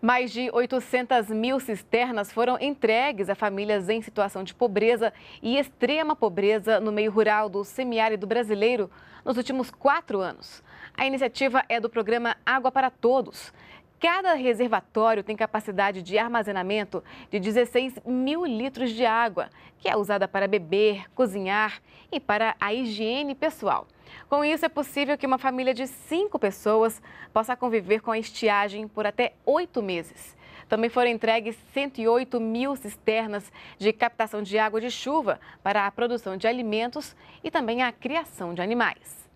Mais de 800 mil cisternas foram entregues a famílias em situação de pobreza e extrema pobreza no meio rural do semiárido brasileiro nos últimos quatro anos. A iniciativa é do programa Água para Todos. Cada reservatório tem capacidade de armazenamento de 16 mil litros de água, que é usada para beber, cozinhar e para a higiene pessoal. Com isso, é possível que uma família de cinco pessoas possa conviver com a estiagem por até oito meses. Também foram entregues 108 mil cisternas de captação de água de chuva para a produção de alimentos e também a criação de animais.